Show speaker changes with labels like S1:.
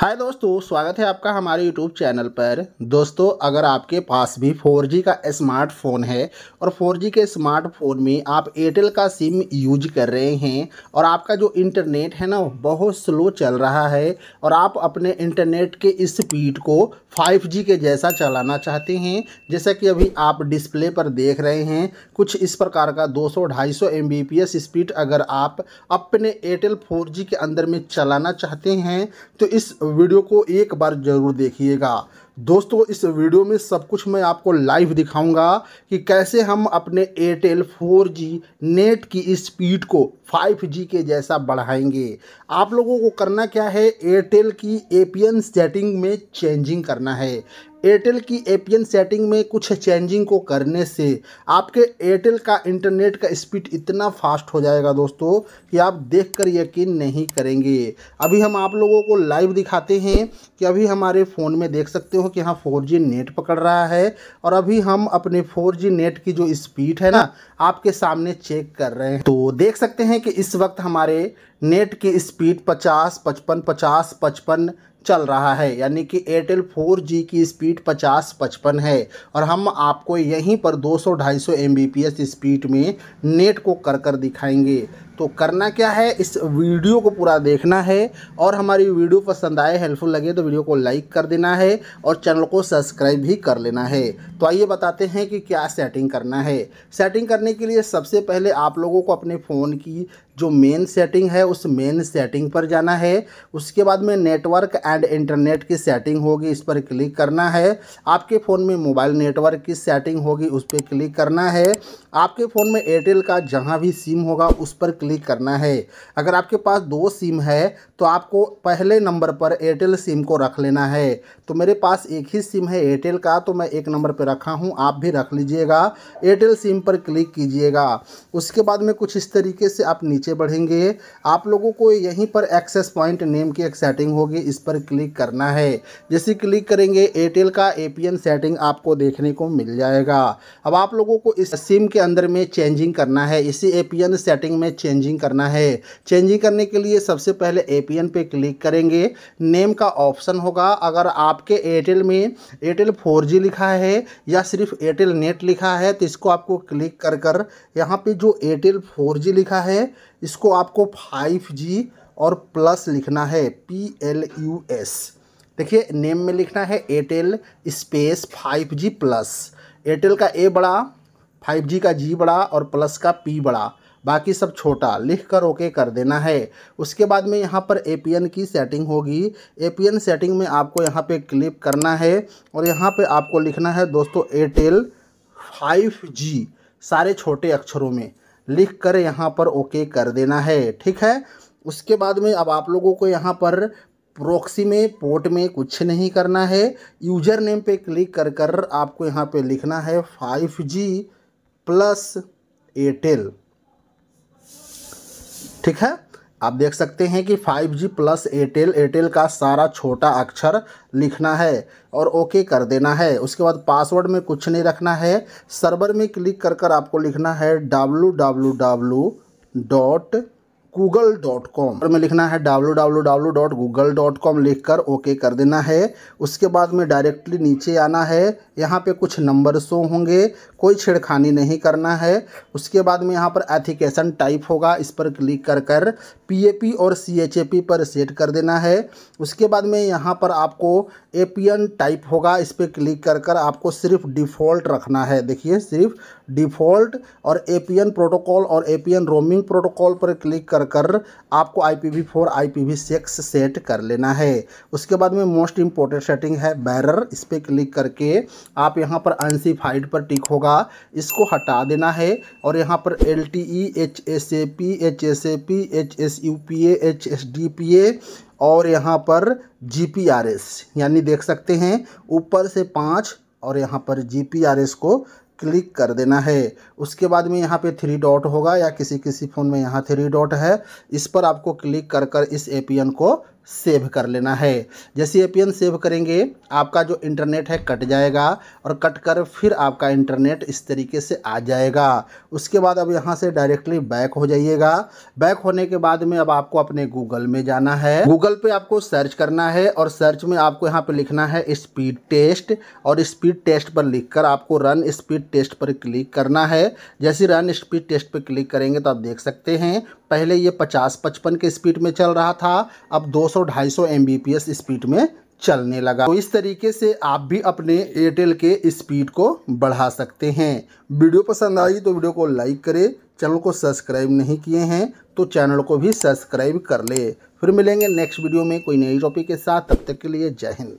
S1: हाय दोस्तों स्वागत है आपका हमारे यूट्यूब चैनल पर दोस्तों अगर आपके पास भी 4G का स्मार्टफोन है और 4G के स्मार्टफोन में आप एयरटेल का सिम यूज कर रहे हैं और आपका जो इंटरनेट है ना बहुत स्लो चल रहा है और आप अपने इंटरनेट के स्पीड को 5G के जैसा चलाना चाहते हैं जैसा कि अभी आप डिस्प्ले पर देख रहे हैं कुछ इस प्रकार का 200 250 सौ स्पीड अगर आप अपने एयरटेल 4G के अंदर में चलाना चाहते हैं तो इस वीडियो को एक बार ज़रूर देखिएगा दोस्तों इस वीडियो में सब कुछ मैं आपको लाइव दिखाऊंगा कि कैसे हम अपने एयरटेल 4G नेट की स्पीड को 5G के जैसा बढ़ाएंगे आप लोगों को करना क्या है एयरटेल की ए सेटिंग में चेंजिंग करना है एयरटेल की ए सेटिंग में कुछ चेंजिंग को करने से आपके एयरटेल का इंटरनेट का स्पीड इतना फास्ट हो जाएगा दोस्तों कि आप देखकर यकीन नहीं करेंगे अभी हम आप लोगों को लाइव दिखाते हैं कि अभी हमारे फ़ोन में देख सकते हो कि हाँ फोर जी नेट पकड़ रहा है और अभी हम अपने फोर जी नेट की जो स्पीड है ना आपके सामने चेक कर रहे हैं तो देख सकते हैं कि इस वक्त हमारे नेट की स्पीड पचास पचपन पचास पचपन चल रहा है यानी कि एयरटेल 4G की स्पीड 50-55 है और हम आपको यहीं पर 200-250 Mbps स्पीड में नेट को कर कर दिखाएंगे तो करना क्या है इस वीडियो को पूरा देखना है और हमारी वीडियो पसंद आए हेल्पफुल लगे तो वीडियो को लाइक कर देना है और चैनल को सब्सक्राइब भी कर लेना है तो आइए बताते हैं कि क्या सेटिंग करना है सेटिंग करने के लिए सबसे पहले आप लोगों को अपने फ़ोन की जो मेन सेटिंग है उस मेन सेटिंग पर जाना है उसके बाद में नेटवर्क एंड इंटरनेट की सेटिंग होगी इस पर क्लिक करना है आपके फ़ोन में मोबाइल नेटवर्क की सेटिंग होगी उस पर क्लिक करना है आपके फ़ोन में एयरटेल का जहाँ भी सिम होगा उस पर क्लिक करना है अगर आपके पास दो सिम है तो आपको पहले नंबर पर एयरटेल सिम को रख लेना है तो मेरे पास एक ही सिम है एयरटेल का तो मैं एक नंबर पर रखा हूँ आप भी रख लीजिएगा एयरटेल सिम पर क्लिक कीजिएगा उसके बाद में कुछ इस तरीके से आप नीचे नीचे बढ़ेंगे आप लोगों को यहीं पर एक्सेस पॉइंट नेम की एक सेटिंग होगी इस पर क्लिक करना है जैसे क्लिक करेंगे एयरटेल का एपीएन सेटिंग आपको देखने को मिल जाएगा अब आप लोगों को इस सिम के अंदर में चेंजिंग करना है इसी एपीएन सेटिंग में चेंजिंग करना है चेंजिंग करने के लिए सबसे पहले ए पी क्लिक करेंगे नेम का ऑप्शन होगा अगर आपके एयरटेल में एयरटेल फोर लिखा है या सिर्फ एयरटेल नेट लिखा है तो इसको आपको क्लिक कर कर यहाँ पे जो एयरटेल फोर लिखा है इसको आपको फाइव जी और प्लस लिखना है पी एल यू एस देखिए नेम में लिखना है Airtel space five G plus Airtel का ए बड़ा फाइव जी का जी बड़ा और प्लस का पी बड़ा बाकी सब छोटा लिख कर ओके कर देना है उसके बाद में यहाँ पर ए की सेटिंग होगी ए सेटिंग में आपको यहाँ पे क्लिक करना है और यहाँ पे आपको लिखना है दोस्तों एयरटेल फाइव जी सारे छोटे अक्षरों में लिख कर यहाँ पर ओके कर देना है ठीक है उसके बाद में अब आप लोगों को यहाँ पर प्रोक्सी में पोर्ट में कुछ नहीं करना है यूजर नेम पे क्लिक कर कर आपको यहाँ पे लिखना है फाइव जी प्लस एयरटेल ठीक है आप देख सकते हैं कि 5G प्लस एयरटेल एयरटेल का सारा छोटा अक्षर लिखना है और ओके कर देना है उसके बाद पासवर्ड में कुछ नहीं रखना है सर्वर में क्लिक कर कर आपको लिखना है W W W dot Google dot com में लिखना है W W W dot Google dot com लिख कर ओके कर देना है उसके बाद में डायरेक्टली नीचे आना है यहाँ पे कुछ नंबर शो होंगे कोई छेड़खानी नहीं करना है उसके बाद में यहाँ पर एथिकेशन टाइप होगा इस पर क्लिक कर कर पी और सी पर सेट कर देना है उसके बाद में यहाँ पर आपको ए टाइप होगा इस पर क्लिक कर कर आपको सिर्फ डिफ़ॉल्ट रखना है देखिए सिर्फ डिफ़ॉल्ट और ए प्रोटोकॉल और ए रोमिंग प्रोटोकॉल पर क्लिक कर कर आपको आई पी वी सेट कर लेना है उसके बाद में मोस्ट इम्पोर्टेंट सेटिंग है बैरर इस पर क्लिक करके आप यहाँ पर अनसीफाइड पर टिक होगा इसको हटा देना है और यहाँ पर L T E H S P A H S P A H S U P A H S D P A और यहाँ पर जी पी आर एस यानी देख सकते हैं ऊपर से पाँच और यहाँ पर जी पी आर एस को क्लिक कर देना है उसके बाद में यहाँ पे थ्री डॉट होगा या किसी किसी फ़ोन में यहाँ थ्री डॉट है इस पर आपको क्लिक कर कर इस ए को सेव कर लेना है जैसे ए पी सेव करेंगे आपका जो इंटरनेट है कट जाएगा और कट कर फिर आपका इंटरनेट इस तरीके से आ जाएगा उसके बाद अब यहाँ से डायरेक्टली बैक हो जाइएगा बैक होने के बाद में अब आपको अपने गूगल में जाना है गूगल पे आपको सर्च करना है और सर्च में आपको यहाँ पे लिखना है स्पीड टेस्ट और स्पीड टेस्ट पर कर आपको रन स्पीड टेस्ट पर क्लिक करना है जैसे रन स्पीड टेस्ट पर क्लिक करेंगे तो आप देख सकते हैं पहले ये पचास पचपन के स्पीड में चल रहा था अब दो सौ 200-250 स्पीड में चलने लगा तो इस तरीके से आप भी अपने एयरटेल के स्पीड को बढ़ा सकते हैं वीडियो पसंद आई तो वीडियो को लाइक करें चैनल को सब्सक्राइब नहीं किए हैं तो चैनल को भी सब्सक्राइब कर ले फिर मिलेंगे नेक्स्ट वीडियो में कोई नई टॉपिक के साथ तब तक के लिए जय हिंद